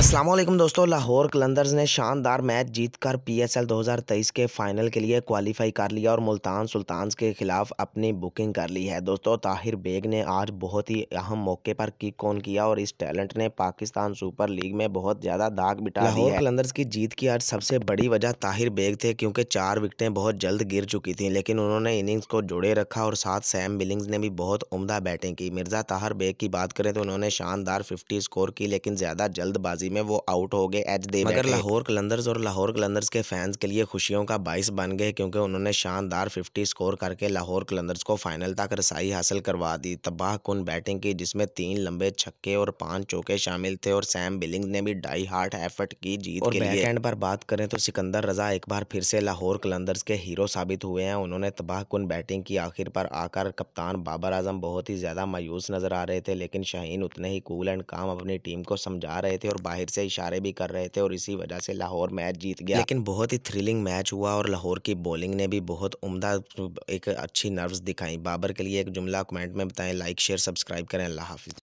असलम दोस्तों लाहौर कलंदर्स ने शानदार मैच जीतकर पीएसएल 2023 के फाइनल के लिए क्वालिफाई कर लिया और मुल्तान सुल्तान्स के खिलाफ अपनी बुकिंग कर ली है दोस्तों ताहिर बेग ने आज बहुत ही अहम मौके पर किक ऑन किया और इस टैलेंट ने पाकिस्तान सुपर लीग में बहुत ज़्यादा दाग बिटा लाहौर कलंदर्स की जीत की आज सबसे बड़ी वजह ताहिर बेग थे क्योंकि चार विकटें बहुत जल्द गिर चुकी थी लेकिन उन्होंने इनिंग्स को जुड़े रखा और साथ सैम बिलिंग्स ने भी बहुत उमदा बैटिंग की मिर्ज़ा ताहिर बेग की बात करें तो उन्होंने शानदार फिफ्टी स्कोर की लेकिन ज़्यादा जल्दबाजी सीरीज में वो आउट हो गए एज दे मगर लाहौर कलंदर्स और लाहौर कलंदर्स के फैंस के लिए खुशियों का बाइस बन गए क्योंकि उन्होंने शानदार फिफ्टी स्कोर करके लाहौर कलंदर्स को फाइनल तक रसाई हासिल करवा दी तबाह कन बैटिंग की जिसमें तीन लंबे छक्के और पांच चौके शामिल थे और सैम बिलिंग ने भी डाई हार्ट एफर्ट की जीत और के पर बात करें तो सिकंदर रजा एक बार फिर से लाहौर कलंदर्स के हीरो साबित हुए हैं उन्होंने तबाह कन बैटिंग की आखिर पर आकर कप्तान बाबर आजम बहुत ही ज्यादा मायूस नजर आ रहे थे लेकिन शाहीन उतने ही कूल एंड काम अपनी टीम को समझा रहे थे और बाहर जाहिर से इशारे भी कर रहे थे और इसी वजह से लाहौर मैच जीत गया लेकिन बहुत ही थ्रिलिंग मैच हुआ और लाहौर की बॉलिंग ने भी बहुत उमदा एक अच्छी नर्व्स दिखाई बाबर के लिए एक जुमला कमेंट में बताएं लाइक शेयर सब्सक्राइब करें अल्लाह हाफिज़